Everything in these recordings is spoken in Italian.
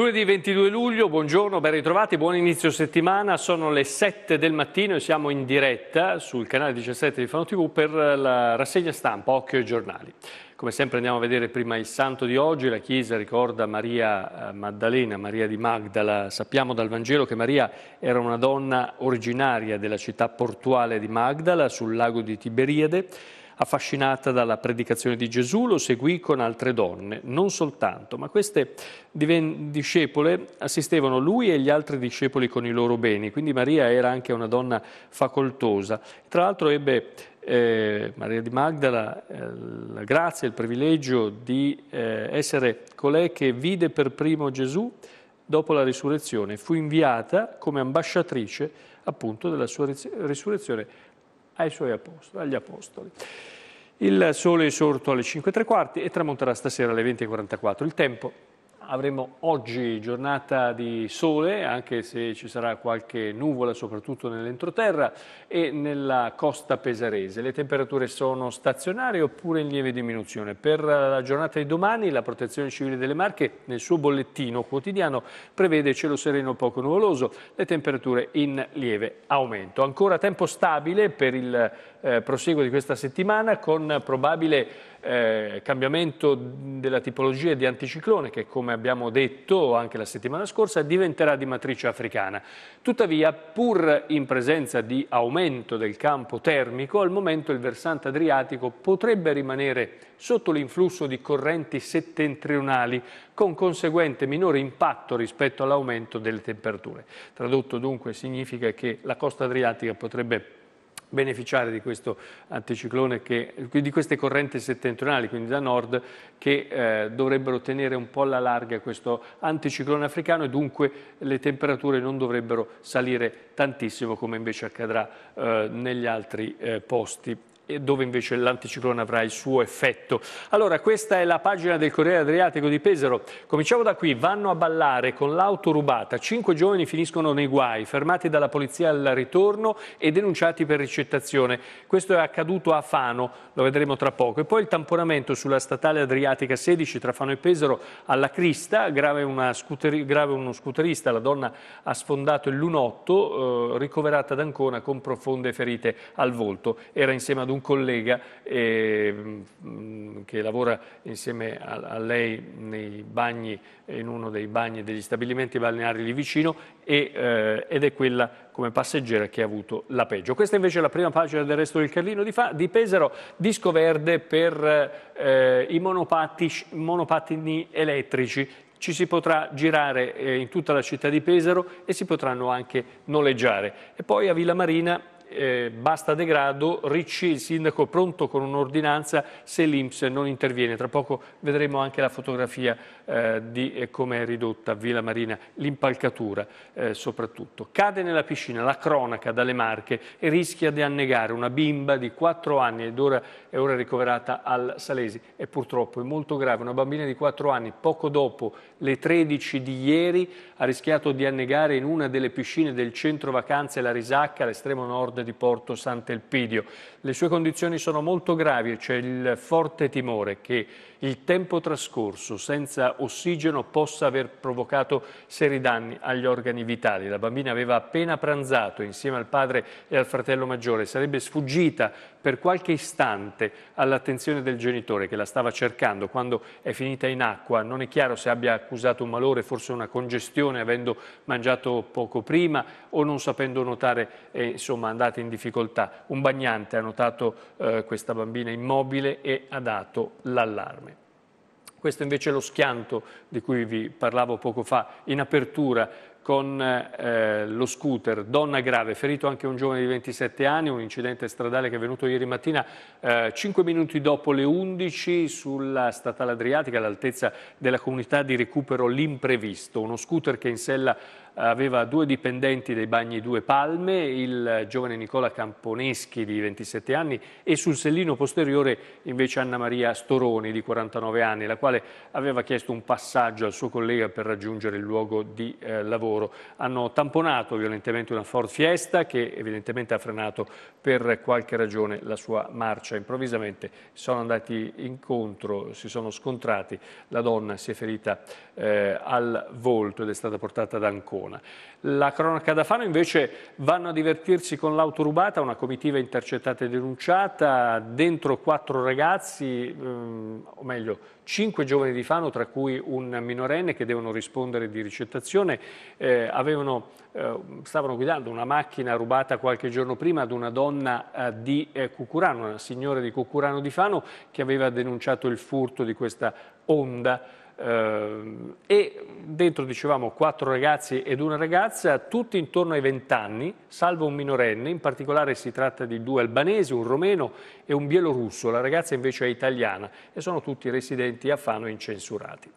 Lunedì 22 luglio, buongiorno, ben ritrovati, buon inizio settimana, sono le 7 del mattino e siamo in diretta sul canale 17 di Fano TV per la rassegna stampa Occhio e Giornali. Come sempre andiamo a vedere prima il santo di oggi, la Chiesa ricorda Maria eh, Maddalena, Maria di Magdala. Sappiamo dal Vangelo che Maria era una donna originaria della città portuale di Magdala sul lago di Tiberiade. Affascinata dalla predicazione di Gesù, lo seguì con altre donne, non soltanto, ma queste discepole assistevano lui e gli altri discepoli con i loro beni, quindi Maria era anche una donna facoltosa. Tra l'altro ebbe eh, Maria di Magdala eh, la grazia e il privilegio di eh, essere colei che vide per primo Gesù dopo la risurrezione, fu inviata come ambasciatrice appunto della sua risurrezione ai suoi apostoli, agli apostoli. Il sole è sorto alle 5 e e tramonterà stasera alle 20.44. Il tempo avremo oggi giornata di sole, anche se ci sarà qualche nuvola, soprattutto nell'entroterra e nella costa pesarese. Le temperature sono stazionarie oppure in lieve diminuzione. Per la giornata di domani la Protezione Civile delle Marche nel suo bollettino quotidiano prevede cielo sereno poco nuvoloso, le temperature in lieve aumento. Ancora tempo stabile per il eh, proseguo di questa settimana con probabile eh, cambiamento della tipologia di anticiclone che come abbiamo abbiamo detto anche la settimana scorsa, diventerà di matrice africana. Tuttavia, pur in presenza di aumento del campo termico, al momento il versante adriatico potrebbe rimanere sotto l'influsso di correnti settentrionali, con conseguente minore impatto rispetto all'aumento delle temperature. Tradotto dunque significa che la costa adriatica potrebbe beneficiare di questo anticiclone, che, di queste correnti settentrionali, quindi da nord, che eh, dovrebbero tenere un po' alla larga questo anticiclone africano e dunque le temperature non dovrebbero salire tantissimo come invece accadrà eh, negli altri eh, posti dove invece l'anticiclone avrà il suo effetto. Allora, questa è la pagina del Corriere Adriatico di Pesaro. Cominciamo da qui, vanno a ballare con l'auto rubata, cinque giovani finiscono nei guai, fermati dalla polizia al ritorno e denunciati per ricettazione. Questo è accaduto a Fano, lo vedremo tra poco. E poi il tamponamento sulla statale Adriatica 16 tra Fano e Pesaro alla Crista, grave, scuteri, grave uno scooterista, la donna ha sfondato il lunotto, eh, ricoverata ad Ancona con profonde ferite al volto. Era insieme ad un un collega eh, mm, che lavora insieme a, a lei bagni, in uno dei bagni degli stabilimenti balneari lì vicino e, eh, ed è quella come passeggera che ha avuto la peggio. Questa invece è la prima pagina del resto del Carlino di, fa, di Pesaro, disco verde per eh, i monopattini elettrici ci si potrà girare eh, in tutta la città di Pesaro e si potranno anche noleggiare. E poi a Villa Marina eh, basta degrado, Ricci, il sindaco, pronto con un'ordinanza se l'Inps non interviene. Tra poco vedremo anche la fotografia eh, di eh, come è ridotta Villa Marina, l'impalcatura eh, soprattutto. Cade nella piscina la cronaca dalle Marche e rischia di annegare una bimba di 4 anni ed ora è ora ricoverata al Salesi. E purtroppo è molto grave, una bambina di 4 anni poco dopo le 13 di ieri ha rischiato di annegare in una delle piscine del centro vacanze La Risacca, all'estremo nord di Porto Sant'Elpidio. Le sue condizioni sono molto gravi e c'è il forte timore che il tempo trascorso senza ossigeno possa aver provocato seri danni agli organi vitali. La bambina aveva appena pranzato insieme al padre e al fratello maggiore, sarebbe sfuggita per qualche istante all'attenzione del genitore che la stava cercando quando è finita in acqua, non è chiaro se abbia accusato un malore, forse una congestione avendo mangiato poco prima o non sapendo notare, e eh, insomma andate in difficoltà. Un bagnante ha notato eh, questa bambina immobile e ha dato l'allarme. Questo invece è lo schianto di cui vi parlavo poco fa in apertura con eh, lo scooter, donna grave, ferito anche un giovane di 27 anni, un incidente stradale che è venuto ieri mattina eh, 5 minuti dopo le 11 sulla statale Adriatica all'altezza della comunità di recupero L'Imprevisto, uno scooter che in sella aveva due dipendenti dei bagni Due Palme, il giovane Nicola Camponeschi di 27 anni e sul sellino posteriore invece Anna Maria Storoni di 49 anni, la quale aveva chiesto un passaggio al suo collega per raggiungere il luogo di eh, lavoro. Hanno tamponato violentemente una Ford Fiesta che evidentemente ha frenato per qualche ragione la sua marcia. Improvvisamente sono andati incontro, si sono scontrati, la donna si è ferita eh, al volto ed è stata portata ad Ancona buona. La cronaca da Fano invece vanno a divertirsi con l'auto rubata, una comitiva intercettata e denunciata, dentro quattro ragazzi, ehm, o meglio, cinque giovani di Fano, tra cui un minorenne che devono rispondere di ricettazione, eh, avevano, eh, stavano guidando una macchina rubata qualche giorno prima ad una donna eh, di eh, Cucurano, una signora di Cucurano di Fano, che aveva denunciato il furto di questa onda Ehm, e dentro dicevamo quattro ragazzi ed una ragazza, tutti intorno ai vent'anni, salvo un minorenne, in particolare si tratta di due albanesi, un romeno e un bielorusso, la ragazza invece è italiana e sono tutti residenti a Fano incensurati.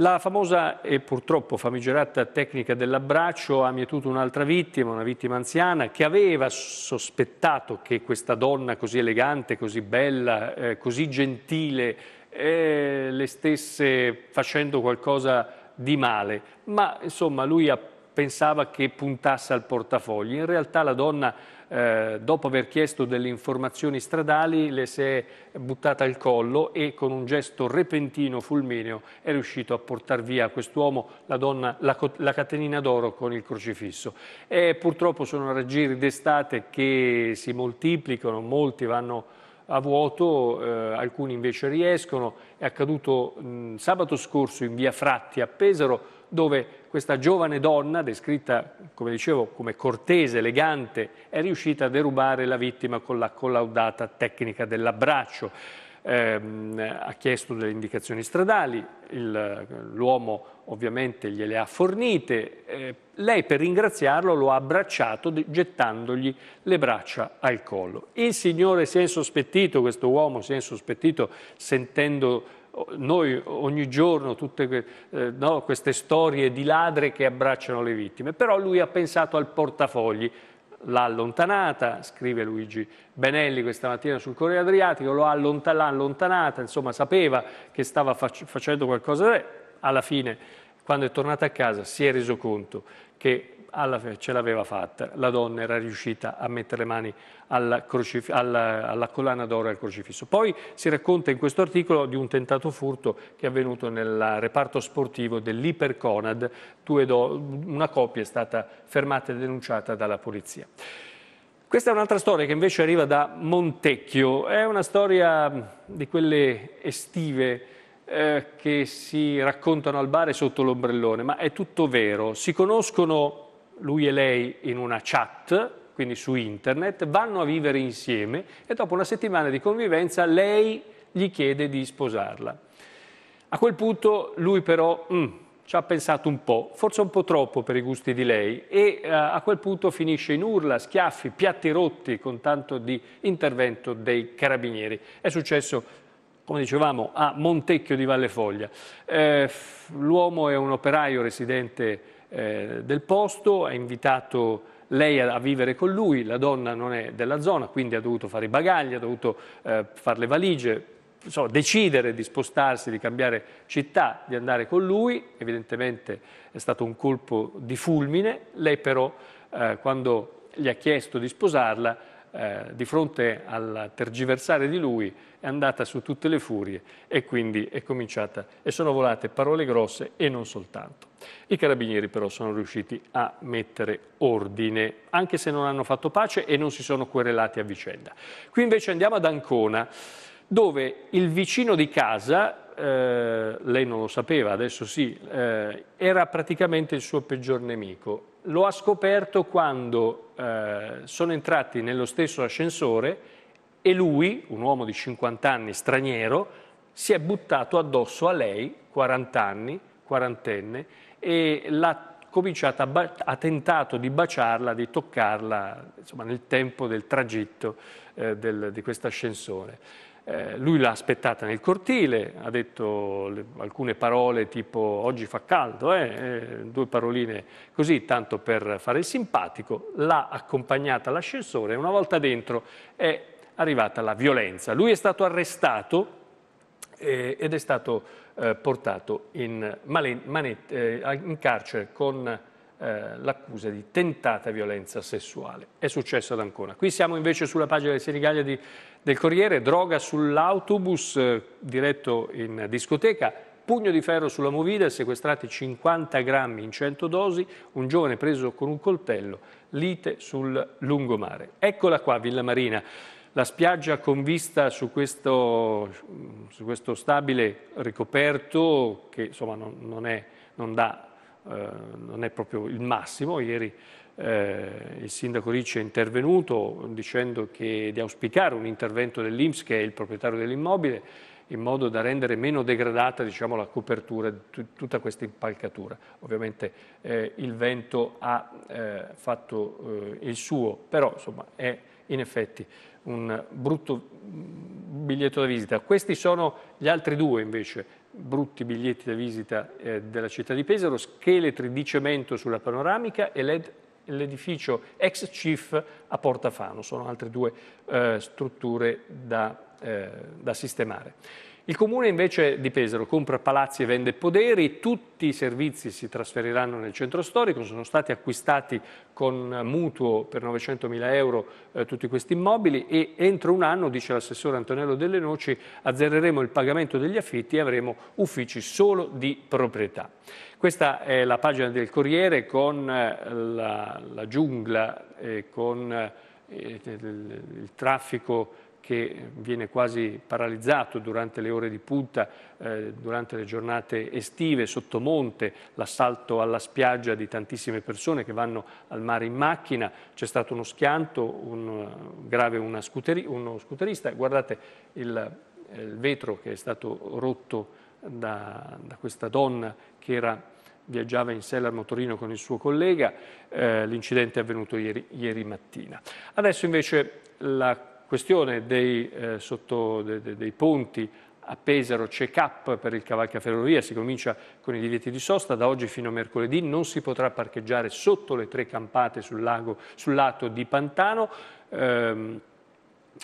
La famosa e purtroppo famigerata tecnica dell'abbraccio ha mietuto un'altra vittima, una vittima anziana, che aveva sospettato che questa donna così elegante, così bella, eh, così gentile, e le stesse facendo qualcosa di male, ma insomma lui pensava che puntasse al portafogli. In realtà la donna, eh, dopo aver chiesto delle informazioni stradali, le si è buttata al collo e con un gesto repentino, fulmineo, è riuscito a portare via quest'uomo la, donna, la, la catenina d'oro con il crocifisso. E purtroppo sono raggiri d'estate che si moltiplicano, molti vanno a vuoto, eh, alcuni invece riescono. È accaduto mh, sabato scorso in via Fratti a Pesaro, dove questa giovane donna, descritta come dicevo come cortese, elegante, è riuscita a derubare la vittima con la collaudata tecnica dell'abbraccio ehm, ha chiesto delle indicazioni stradali, il, l'uomo ovviamente gliele ha fornite, eh, lei per ringraziarlo lo ha abbracciato gettandogli le braccia al collo. Il signore si è insospettito, questo uomo si è insospettito sentendo oh, noi ogni giorno tutte eh, no, queste storie di ladre che abbracciano le vittime, però lui ha pensato al portafogli, l'ha allontanata, scrive Luigi Benelli questa mattina sul Corriere Adriatico, l'ha allontanata, insomma sapeva che stava fac facendo qualcosa, alla fine quando è tornata a casa si è reso conto che ce l'aveva fatta, la donna era riuscita a mettere le mani alla, alla, alla collana d'oro e al crocifisso. Poi si racconta in questo articolo di un tentato furto che è avvenuto nel reparto sportivo dell'Iperconad, una coppia è stata fermata e denunciata dalla polizia. Questa è un'altra storia che invece arriva da Montecchio, è una storia di quelle estive eh, che si raccontano al bar sotto l'ombrellone, ma è tutto vero. Si conoscono lui e lei in una chat, quindi su internet, vanno a vivere insieme e dopo una settimana di convivenza lei gli chiede di sposarla. A quel punto lui però mm, ci ha pensato un po', forse un po' troppo per i gusti di lei e eh, a quel punto finisce in urla, schiaffi, piatti rotti con tanto di intervento dei carabinieri. È successo come dicevamo, a Montecchio di Valle Foglia. Eh, l'uomo è un operaio residente eh, del posto, ha invitato lei a, a, vivere con lui, la donna non è della zona, quindi ha dovuto fare i bagagli, ha dovuto eh, fare le valigie, insomma, decidere di spostarsi, di cambiare città, di andare con lui, evidentemente è stato un colpo di fulmine, lei però eh, quando gli ha chiesto di sposarla eh, di fronte al tergiversare di lui è andata su tutte le furie e quindi è cominciata e sono volate parole grosse e non soltanto. I carabinieri però sono riusciti a mettere ordine, anche se non hanno fatto pace e non si sono querelati a vicenda. Qui invece andiamo ad Ancona, dove il vicino di casa eh, lei non lo sapeva, adesso sì, eh, era praticamente il suo peggior nemico lo ha scoperto quando eh, sono entrati nello stesso ascensore e lui, un uomo di 50 anni straniero, si è buttato addosso a lei, 40 anni, quarantenne, e l'ha cominciata, ha tentato di baciarla, di toccarla, insomma, nel tempo del tragitto eh, del, di questo ascensore. Eh, lui l'ha aspettata nel cortile, ha detto le, alcune parole tipo oggi fa caldo, eh? Eh, due paroline così, tanto per fare il simpatico, l'ha accompagnata all'ascensore e una volta dentro è arrivata la violenza. Lui è stato arrestato eh, ed è stato eh, portato in, manet, eh, in carcere con l'accusa di tentata violenza sessuale. È successo ad Ancona. Qui siamo invece sulla pagina del Senigallia di del Corriere, droga sull'autobus eh, diretto in discoteca, pugno di ferro sulla movida, sequestrati 50 grammi in 100 dosi, un giovane preso con un coltello, lite sul lungomare. Eccola qua, Villa Marina. La spiaggia con vista su questo, su questo stabile ricoperto, che insomma non, non, è, non, dà, eh, non è proprio il massimo, ieri eh, il sindaco Ricci è intervenuto dicendo che, di auspicare un intervento dell'Inps, che è il proprietario dell'immobile, in modo da rendere meno degradata diciamo, la copertura di tutta questa impalcatura. Ovviamente eh, il vento ha eh, fatto eh, il suo, però insomma, è in effetti un brutto mm, biglietto da visita. Questi sono gli altri due invece brutti biglietti da visita eh, della città di Pesaro, scheletri di cemento sulla panoramica e led l'edificio ex CIF a Portafano, sono altre due eh, strutture da, eh, da sistemare. Il comune invece di Pesaro compra palazzi e vende poderi, tutti i servizi si trasferiranno nel centro storico, sono stati acquistati con mutuo per 900 mila euro eh, tutti questi immobili e entro un anno, dice l'assessore Antonello Delle Noci, azzereremo il pagamento degli affitti e avremo uffici solo di proprietà. Questa è la pagina del Corriere con eh, la, la, giungla, eh, con eh, il, il traffico che viene quasi paralizzato durante le ore di punta, eh, durante le giornate estive, sottomonte, l'assalto alla spiaggia di tantissime persone che vanno al mare in macchina, c'è stato uno schianto, un, eh, grave scuteri, uno scooterista, guardate il, eh, il, vetro che è stato rotto da, da questa donna che era viaggiava in sella al motorino con il suo collega, eh, l'incidente è avvenuto ieri, ieri, mattina. Adesso invece la questione dei, eh, sotto, de, de, dei ponti a Pesaro c'è cap per il cavalcaferrovia, si comincia con i divieti di sosta, da oggi fino a mercoledì non si potrà parcheggiare sotto le tre campate sul, lago, sul lato di Pantano, ehm,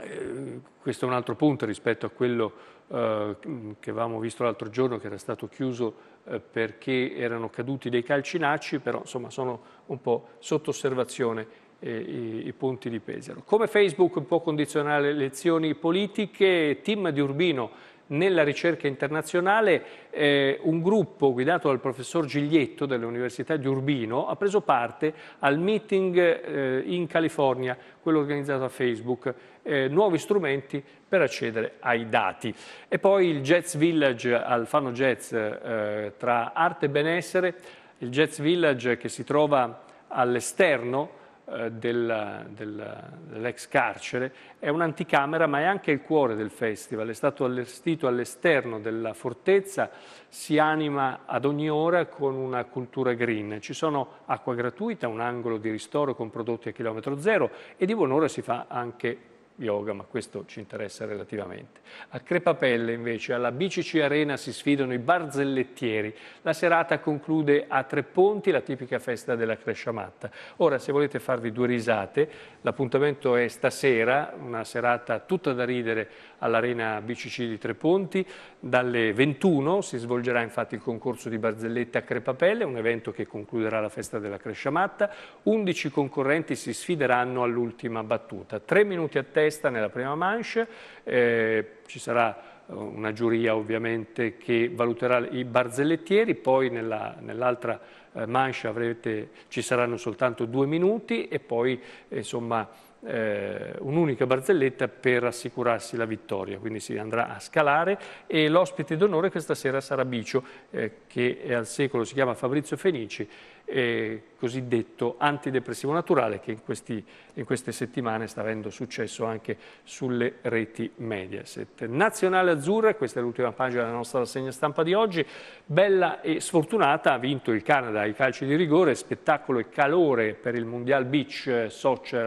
eh, questo è un altro punto rispetto a quello eh, che avevamo visto l'altro giorno che era stato chiuso eh, perché erano caduti dei calcinacci, però insomma sono un po' sotto osservazione i, i, punti di Pesaro. Come Facebook può condizionare le elezioni politiche? Team di Urbino nella ricerca internazionale eh, un gruppo guidato dal professor Giglietto dell'Università di Urbino ha preso parte al meeting eh, in California, quello organizzato a Facebook, eh, nuovi strumenti per accedere ai dati. E poi il Jazz Village al Fano Jazz eh, tra arte e benessere, il Jazz Village che si trova all'esterno eh, del, del, dell'ex carcere, è un'anticamera ma è anche il cuore del festival, è stato allestito all'esterno della fortezza, si anima ad ogni ora con una cultura green, ci sono acqua gratuita, un angolo di ristoro con prodotti a chilometro zero e di buon'ora si fa anche yoga, ma questo ci interessa relativamente. A Crepapelle invece alla BCC Arena si sfidano i barzellettieri. La serata conclude a Tre Ponti, la tipica festa della Cresciamatta. Ora, se volete farvi due risate, l'appuntamento è stasera, una serata tutta da ridere all'Arena BCC di Tre Ponti. Dalle 21 si svolgerà infatti il concorso di barzellette a Crepapelle, un evento che concluderà la festa della Cresciamatta. 11 concorrenti si sfideranno all'ultima battuta. Tre minuti a testa testa nella prima manche, eh, ci sarà eh, una giuria ovviamente che valuterà i barzellettieri, poi nell'altra nell eh, mancia avrete, ci saranno soltanto due minuti e poi eh, insomma eh, un'unica barzelletta per assicurarsi la vittoria, quindi si andrà a scalare e l'ospite d'onore questa sera sarà Bicio eh, che al secolo si chiama Fabrizio Fenici eh, cosiddetto antidepressivo naturale che in, questi, in, queste settimane sta avendo successo anche sulle reti Mediaset. Nazionale Azzurra, questa è l'ultima pagina della nostra rassegna stampa di oggi, bella e sfortunata, ha vinto il Canada ai calci di rigore, spettacolo e calore per il Mundial Beach eh, Soccer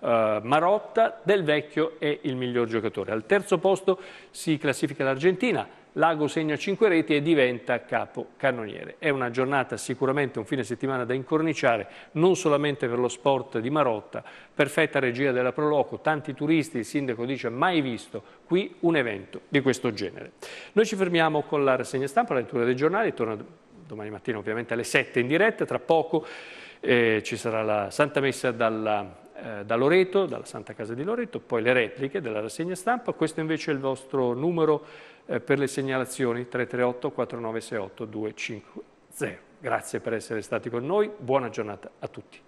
eh, Marotta, Del Vecchio è il miglior giocatore. Al terzo posto si classifica l'Argentina, Lago segna 5 reti e diventa capo cannoniere. È una giornata sicuramente un fine settimana da incorniciare, non solamente per lo sport di Marotta, perfetta regia della Proloco, tanti turisti, il sindaco dice mai visto qui un evento di questo genere. Noi ci fermiamo con la rassegna stampa, la lettura dei giornali, torna domani mattina ovviamente alle 7 in diretta, tra poco eh, ci sarà la Santa Messa dalla eh, da Loreto, dalla Santa Casa di Loreto, poi le repliche della rassegna stampa, questo invece è il vostro numero eh, per le segnalazioni 338 4968 250. Grazie per essere stati con noi, buona giornata a tutti.